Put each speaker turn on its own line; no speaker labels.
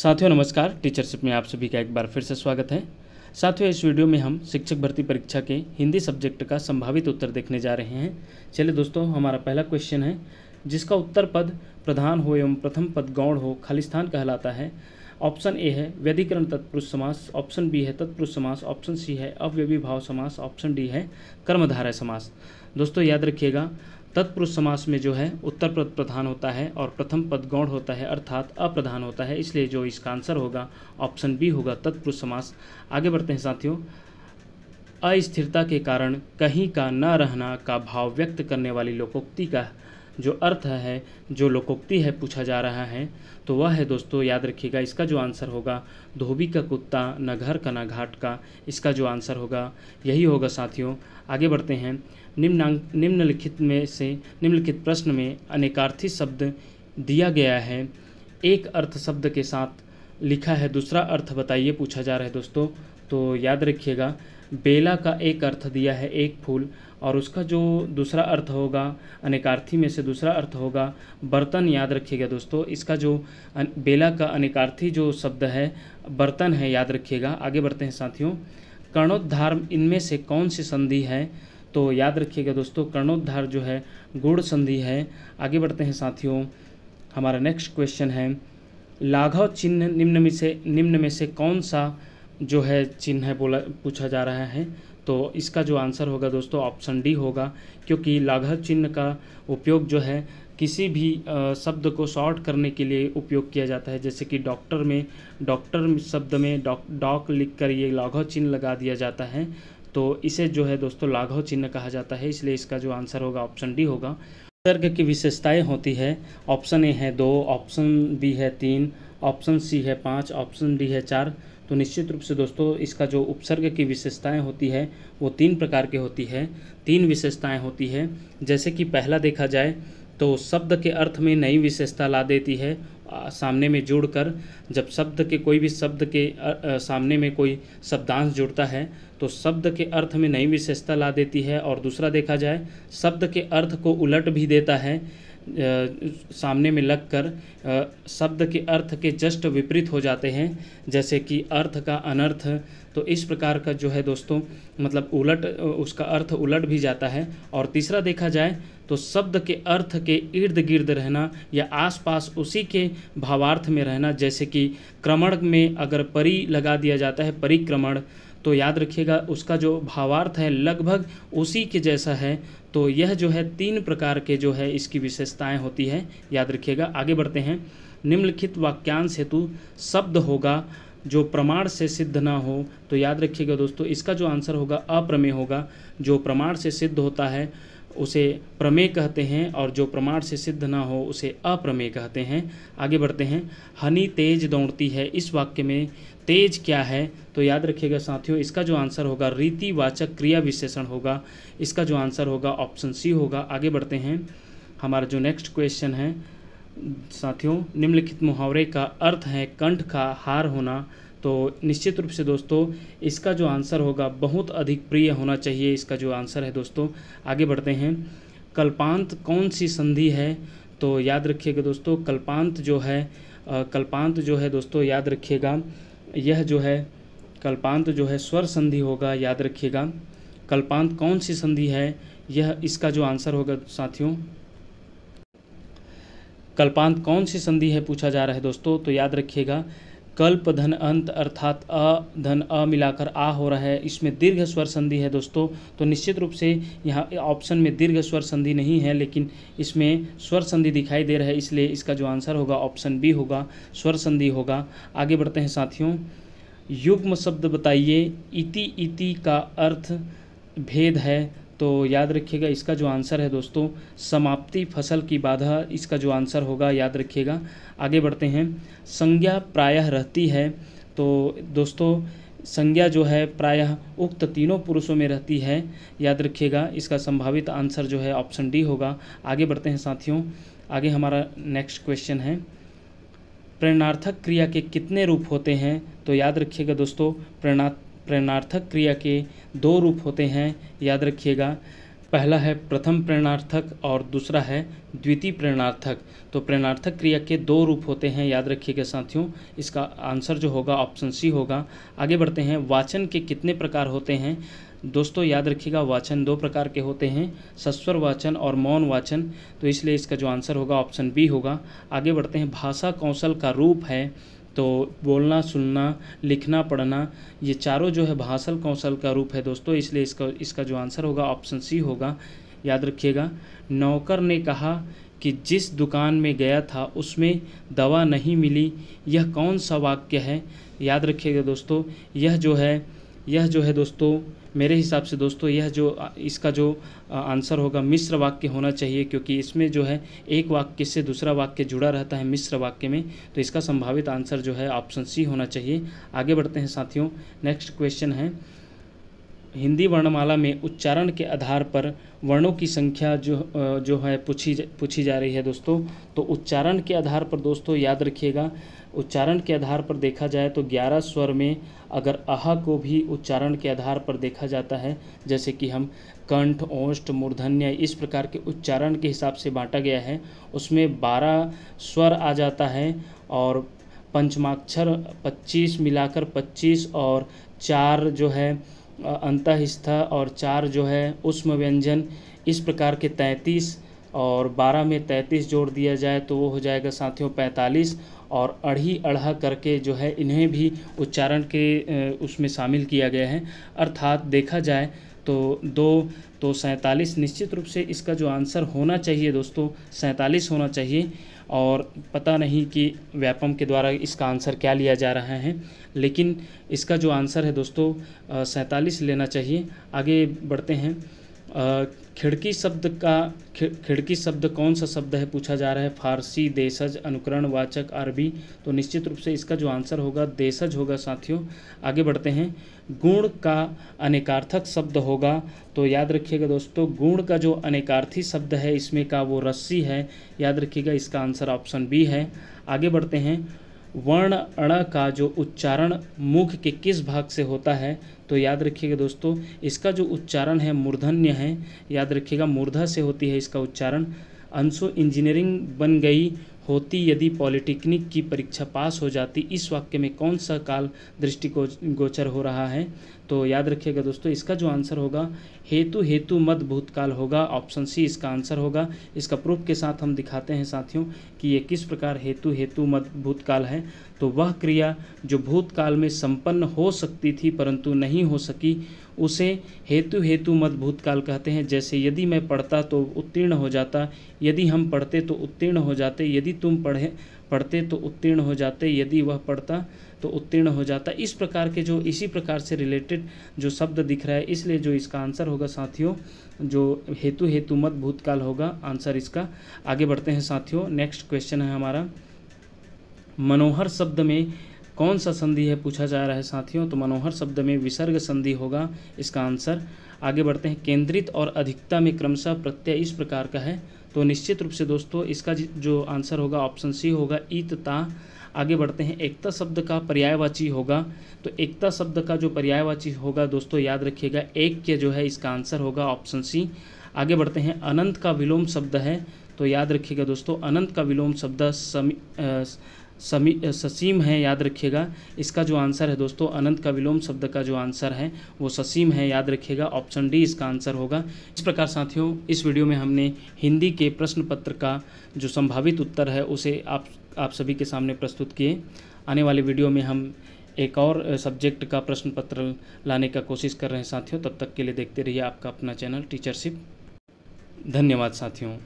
साथियों नमस्कार टीचरशिप में आप सभी का एक बार फिर से स्वागत है साथियों इस वीडियो में हम शिक्षक भर्ती परीक्षा के हिंदी सब्जेक्ट का संभावित उत्तर देखने जा रहे हैं चलिए दोस्तों हमारा पहला क्वेश्चन है जिसका उत्तर पद प्रधान हो एवं प्रथम पद गौण हो खालिस्तान कहलाता है ऑप्शन ए है व्यधिकरण तत्पुरुष समास ऑप्शन बी है तत्पुरुष समास ऑप्शन सी है अव्यविभाव समास ऑप्शन डी है कर्मधारय समास दोस्तों याद रखिएगा तत्पुरुष समास में जो है उत्तर पद प्रधान होता है और प्रथम पद गौण होता है अर्थात अप्रधान होता है इसलिए जो इसका आंसर होगा ऑप्शन बी होगा तत्पुरुष समास आगे बढ़ते हैं साथियों अस्थिरता के कारण कहीं का न रहना का भाव व्यक्त करने वाली लोकोक्ति का जो अर्थ है जो लोकोक्ति है पूछा जा रहा है तो वह है दोस्तों याद रखिएगा इसका जो आंसर होगा धोबी का कुत्ता न घर का न घाट का इसका जो आंसर होगा यही होगा साथियों आगे बढ़ते हैं निम्नांक निम्नलिखित में से निम्नलिखित प्रश्न में अनेकार्थी शब्द दिया गया है एक अर्थ शब्द के साथ लिखा है दूसरा अर्थ बताइए पूछा जा रहा है दोस्तों तो याद रखिएगा बेला का एक अर्थ दिया है एक फूल और उसका जो दूसरा अर्थ होगा अनेकार्थी में से दूसरा अर्थ होगा बर्तन याद रखिएगा दोस्तों इसका जो बेला का अनेकार्थी जो शब्द है बर्तन है याद रखिएगा आगे बढ़ते हैं साथियों कर्णोद्धार इनमें से कौन सी संधि है तो याद रखिएगा दोस्तों कर्णोद्धार जो है गुड़ संधि है आगे बढ़ते हैं साथियों हमारा नेक्स्ट क्वेश्चन है लाघव चिन्ह निम्न में से निम्न में से कौन सा जो है चिन्ह है बोला पूछा जा रहा है तो इसका जो आंसर होगा दोस्तों ऑप्शन डी होगा क्योंकि लाघव चिन्ह का उपयोग जो है किसी भी शब्द को शॉर्ट करने के लिए उपयोग किया जाता है जैसे कि डॉक्टर में डॉक्टर शब्द में डॉक डॉक लिख कर ये लाघव चिन्ह लगा दिया जाता है तो इसे जो है दोस्तों लाघव चिन्ह कहा जाता है इसलिए इसका जो आंसर होगा ऑप्शन डी होगा सर्ग की विशेषताएं होती है ऑप्शन ए है दो ऑप्शन बी है तीन ऑप्शन सी है पाँच ऑप्शन डी है चार तो निश्चित रूप से दोस्तों इसका जो उपसर्ग की विशेषताएं होती है वो तीन प्रकार के होती है तीन विशेषताएं होती है जैसे कि पहला देखा जाए तो शब्द के अर्थ में नई विशेषता ला देती है सामने में जुड़कर जब शब्द के कोई भी शब्द के सामने में कोई शब्दांश जुड़ता है तो शब्द के अर्थ में नई विशेषता ला देती है और दूसरा देखा जाए शब्द के अर्थ को उलट भी देता है सामने में लगकर शब्द के अर्थ के जस्ट विपरीत हो जाते हैं जैसे कि अर्थ का अनर्थ तो इस प्रकार का जो है दोस्तों मतलब उलट उसका अर्थ उलट भी जाता है और तीसरा देखा जाए तो शब्द के अर्थ के इर्द गिर्द रहना या आसपास उसी के भावार्थ में रहना जैसे कि क्रमण में अगर परी लगा दिया जाता है परिक्रमण तो याद रखिएगा उसका जो भावार्थ है लगभग उसी के जैसा है तो यह जो है तीन प्रकार के जो है इसकी विशेषताएं होती है याद रखिएगा आगे बढ़ते हैं निम्नलिखित वाक्यांश हेतु शब्द होगा जो प्रमाण से सिद्ध ना हो तो याद रखिएगा दोस्तों इसका जो आंसर होगा अप्रमेय होगा जो प्रमाण से सिद्ध होता है उसे प्रमेय कहते हैं और जो प्रमाण से सिद्ध ना हो उसे अप्रमेय कहते हैं आगे बढ़ते हैं हनी तेज दौड़ती है इस वाक्य में तेज क्या है तो याद रखिएगा साथियों इसका जो आंसर होगा रीतिवाचक क्रिया विशेषण होगा इसका जो आंसर होगा ऑप्शन सी होगा आगे बढ़ते हैं हमारा जो नेक्स्ट क्वेश्चन है साथियों निम्नलिखित मुहावरे का अर्थ है कंठ का हार होना तो निश्चित रूप से दोस्तों इसका जो आंसर होगा बहुत अधिक प्रिय होना चाहिए इसका जो आंसर है दोस्तों आगे बढ़ते हैं कल्पांत कौन सी संधि है तो याद रखिएगा दोस्तों कल्पांत जो है कल्पांत जो है दोस्तों याद रखिएगा यह जो है कल्पांत जो है स्वर संधि होगा याद रखिएगा कल्पांत कौन सी संधि है यह इसका जो आंसर होगा साथियों कल्पांत कौन सी संधि है पूछा जा रहा है दोस्तों तो याद रखिएगा कल्प धन अंत अर्थात अ धन अ मिलाकर आ हो रहा है इसमें दीर्घ स्वर संधि है दोस्तों तो निश्चित रूप से यहाँ ऑप्शन में दीर्घ स्वर संधि नहीं है लेकिन इसमें स्वर संधि दिखाई दे रहा है इसलिए इसका जो आंसर होगा ऑप्शन बी होगा स्वर संधि होगा आगे बढ़ते हैं साथियों युग्म शब्द बताइए इति इति का अर्थ भेद है तो याद रखिएगा इसका जो आंसर है दोस्तों समाप्ति फसल की बाधा इसका जो आंसर होगा याद रखिएगा आगे बढ़ते हैं संज्ञा प्रायः रहती है तो दोस्तों संज्ञा जो है प्रायः उक्त तीनों पुरुषों में रहती है याद रखिएगा इसका संभावित आंसर जो है ऑप्शन डी होगा आगे बढ़ते हैं साथियों आगे हमारा नेक्स्ट क्वेश्चन है प्रेरणार्थक क्रिया के कितने रूप होते हैं तो याद रखिएगा दोस्तों प्रेरणा प्रेरणार्थक क्रिया के दो रूप होते हैं याद रखिएगा पहला है प्रथम प्रेरणार्थक और दूसरा है द्वितीय प्रेरणार्थक तो प्रेरणार्थक क्रिया के दो रूप होते हैं याद रखिएगा साथियों इसका आंसर जो होगा ऑप्शन सी होगा आगे बढ़ते हैं वाचन के कितने प्रकार होते हैं दोस्तों याद रखिएगा वाचन दो प्रकार के होते हैं सस्वर वाचन और मौन वाचन तो इसलिए इसका जो आंसर होगा ऑप्शन बी होगा आगे बढ़ते हैं भाषा कौशल का रूप है तो बोलना सुनना लिखना पढ़ना ये चारों जो है भाषल कौशल का रूप है दोस्तों इसलिए इसका इसका जो आंसर होगा ऑप्शन सी होगा याद रखिएगा नौकर ने कहा कि जिस दुकान में गया था उसमें दवा नहीं मिली यह कौन सा वाक्य है याद रखिएगा दोस्तों यह जो है यह जो है दोस्तों मेरे हिसाब से दोस्तों यह जो इसका जो आंसर होगा मिश्र वाक्य होना चाहिए क्योंकि इसमें जो है एक वाक्य से दूसरा वाक्य जुड़ा रहता है मिश्र वाक्य में तो इसका संभावित आंसर जो है ऑप्शन सी होना चाहिए आगे बढ़ते हैं साथियों नेक्स्ट क्वेश्चन है हिंदी वर्णमाला में उच्चारण के आधार पर वर्णों की संख्या जो जो है पूछी पूछी जा रही है दोस्तों तो उच्चारण के आधार पर दोस्तों याद रखिएगा उच्चारण के आधार पर देखा जाए तो ग्यारह स्वर में अगर अह को भी उच्चारण के आधार पर देखा जाता है जैसे कि हम कंठ ओष्ट मूर्धन्य इस प्रकार के उच्चारण के हिसाब से बांटा गया है उसमें बारह स्वर आ जाता है और पंचमाक्षर पच्चीस मिलाकर पच्चीस और चार जो है अंतःस्था और चार जो है उष्म व्यंजन इस प्रकार के तैंतीस और 12 में 33 जोड़ दिया जाए तो वो हो जाएगा साथियों 45 और अढ़ी अढ़ा करके जो है इन्हें भी उच्चारण के उसमें शामिल किया गया है अर्थात देखा जाए तो दो तो सैंतालीस निश्चित रूप से इसका जो आंसर होना चाहिए दोस्तों सैंतालीस होना चाहिए और पता नहीं कि व्यापम के द्वारा इसका आंसर क्या लिया जा रहा है लेकिन इसका जो आंसर है दोस्तों सैंतालीस लेना चाहिए आगे बढ़ते हैं खिड़की शब्द का खिड़की शब्द कौन सा शब्द है पूछा जा रहा है फारसी देशज अनुकरण वाचक अरबी तो निश्चित रूप से इसका जो आंसर होगा देशज होगा साथियों आगे बढ़ते हैं गुण का अनेकार्थक शब्द होगा तो याद रखिएगा दोस्तों गुण का जो अनेकार्थी शब्द है इसमें का वो रस्सी है याद रखिएगा इसका आंसर ऑप्शन बी है आगे बढ़ते हैं वर्ण अण का जो उच्चारण मुख के किस भाग से होता है तो याद रखिएगा दोस्तों इसका जो उच्चारण है मूर्धन्य है याद रखिएगा मूर्धा से होती है इसका उच्चारण अंशो इंजीनियरिंग बन गई होती यदि पॉलिटेक्निक की परीक्षा पास हो जाती इस वाक्य में कौन सा काल दृष्टि गोचर हो रहा है तो याद रखिएगा दोस्तों इसका जो आंसर होगा हेतु हेतु मत भूतकाल होगा ऑप्शन सी इसका आंसर होगा इसका प्रूफ के साथ हम दिखाते हैं साथियों कि ये किस प्रकार हेतु हेतु मत भूतकाल है तो वह क्रिया जो भूतकाल में संपन्न हो सकती थी परंतु नहीं हो सकी उसे हेतु हेतु मत भूतकाल कहते हैं जैसे यदि मैं पढ़ता तो उत्तीर्ण हो जाता यदि हम पढ़ते तो उत्तीर्ण हो जाते यदि तुम पढ़े पढ़ते तो उत्तीर्ण हो जाते यदि वह पढ़ता तो उत्तीर्ण हो जाता इस प्रकार के जो इसी प्रकार से रिलेटेड जो शब्द दिख रहा है इसलिए जो इसका आंसर होगा साथियों जो हेतु हेतु मत भूतकाल होगा आंसर इसका आगे बढ़ते हैं साथियों नेक्स्ट क्वेश्चन है हमारा मनोहर शब्द में कौन सा संधि है पूछा जा रहा है साथियों तो मनोहर शब्द में विसर्ग संधि होगा इसका आंसर आगे बढ़ते हैं केंद्रित और अधिकता में क्रमशः प्रत्यय इस प्रकार का है तो निश्चित रूप से दोस्तों इसका जो आंसर होगा ऑप्शन सी होगा ईतता आगे बढ़ते हैं एकता शब्द का पर्यायवाची होगा तो एकता शब्द का जो पर्यायवाची होगा दोस्तों याद रखिएगा एक के जो है इसका आंसर होगा ऑप्शन सी आगे बढ़ते हैं अनंत का विलोम शब्द है तो याद रखिएगा दोस्तों अनंत का विलोम शब्द समी ससीम है याद रखिएगा इसका जो आंसर है दोस्तों अनंत का विलोम शब्द का जो आंसर है वो ससीम है याद रखिएगा ऑप्शन डी इसका आंसर होगा इस प्रकार साथियों इस वीडियो में हमने हिंदी के प्रश्न पत्र का जो संभावित उत्तर है उसे आप आप सभी के सामने प्रस्तुत किए आने वाले वीडियो में हम एक और सब्जेक्ट का प्रश्न पत्र लाने का कोशिश कर रहे हैं साथियों तब तक के लिए देखते रहिए आपका अपना चैनल टीचरशिप धन्यवाद साथियों